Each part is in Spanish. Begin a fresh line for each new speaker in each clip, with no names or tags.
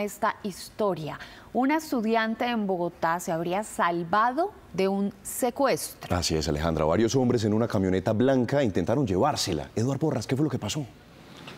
esta historia. Una estudiante en Bogotá se habría salvado de un secuestro.
Así es, Alejandra. Varios hombres en una camioneta blanca intentaron llevársela. Eduardo Porras, ¿qué fue lo que pasó?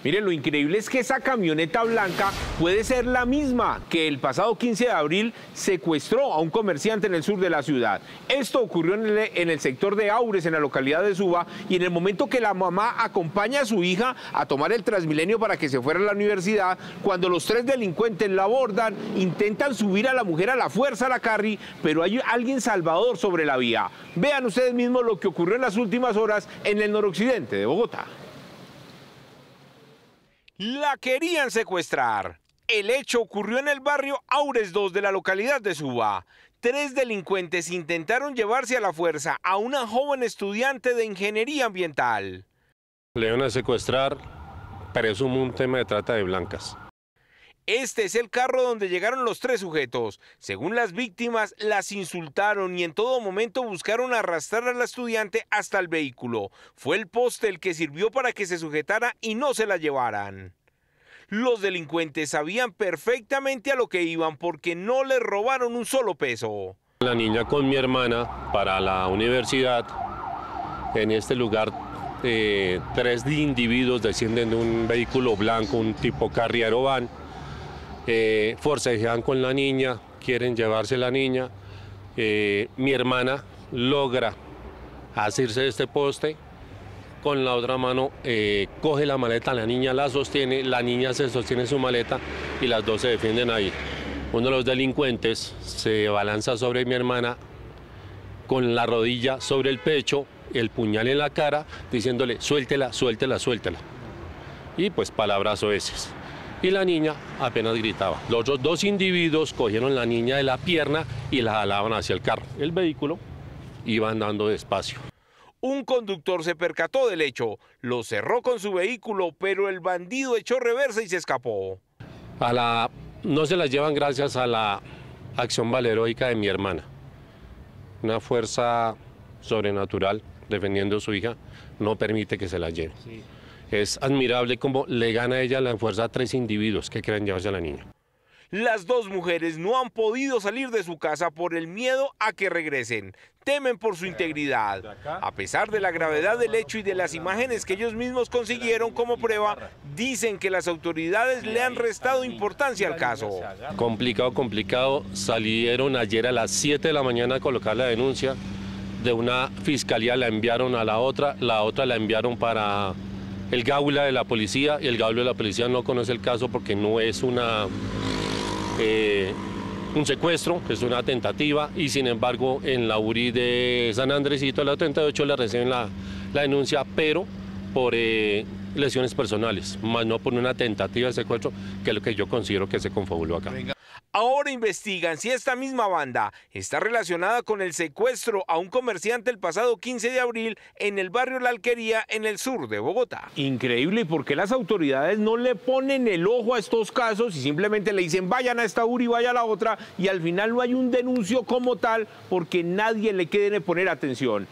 Miren, lo increíble es que esa camioneta blanca puede ser la misma que el pasado 15 de abril secuestró a un comerciante en el sur de la ciudad. Esto ocurrió en el, sector de Aures, en la localidad de Suba, y en el momento que la mamá acompaña a su hija a tomar el Transmilenio para que se fuera a la universidad, cuando los tres delincuentes la abordan, intentan subir a la mujer a la fuerza a la carry, pero hay alguien salvador sobre la vía. Vean ustedes mismos lo que ocurrió en las últimas horas en el noroccidente de Bogotá la querían secuestrar. El hecho ocurrió en el barrio Aures 2 de la localidad de Suba. Tres delincuentes intentaron llevarse a la fuerza a una joven estudiante de ingeniería ambiental. Le iban a secuestrar, pero
un tema de trata de blancas.
Este es el carro donde llegaron los tres sujetos. Según las víctimas, las insultaron y en todo momento buscaron arrastrar a la estudiante hasta el vehículo. Fue el poste el que sirvió para que se sujetara y no se la llevaran. Los delincuentes sabían perfectamente a lo que iban porque no les robaron un solo peso.
La niña con mi hermana para la universidad. En este lugar eh, tres individuos descienden de un vehículo blanco, un tipo carriero van eh, forcejean con la niña, quieren llevarse la niña. Eh, mi hermana logra Hacerse de este poste, con la otra mano eh, coge la maleta, la niña la sostiene, la niña se sostiene su maleta y las dos se defienden ahí. Uno de los delincuentes se balanza sobre mi hermana con la rodilla sobre el pecho, el puñal en la cara, diciéndole suéltela, suéltela, suéltela. Y pues palabras ese y la niña apenas gritaba. Los otros dos individuos cogieron la niña de la pierna y la jalaban hacia el carro. El vehículo
iba andando despacio. Un conductor se percató del hecho, lo cerró con su vehículo, pero el bandido echó reversa y se escapó. A la...
No se las llevan gracias a la acción valeroica de mi hermana. Una fuerza sobrenatural defendiendo a su hija no permite que se la lleven. Es admirable cómo le gana a ella la fuerza a tres individuos que creen llevarse a la niña.
Las dos mujeres no han podido salir de su casa por el miedo a que regresen. Temen por su integridad. A pesar de la gravedad del hecho y de las imágenes que ellos mismos consiguieron como prueba, dicen que las autoridades le han restado importancia al caso.
Complicado, complicado. Salieron ayer a las 7 de la mañana a colocar la denuncia. De una fiscalía la enviaron a la otra, la otra la enviaron para el gaula de la policía y el gaula de la policía no conoce el caso porque no es una, eh, un secuestro, es una tentativa y sin embargo en la URI de San Andresito la 38 le reciben la, denuncia, pero por eh, lesiones personales, más no por una tentativa de secuestro, que es lo que yo considero que se confabuló
acá. Ahora investigan si esta misma banda está relacionada con el secuestro a un comerciante el pasado 15 de abril en el barrio La Alquería, en el sur de Bogotá. Increíble, ¿y por las autoridades no le ponen el ojo a estos casos y simplemente le dicen vayan a esta URI, vaya a la otra? Y al final no hay un denuncio como tal porque nadie le quede de poner atención.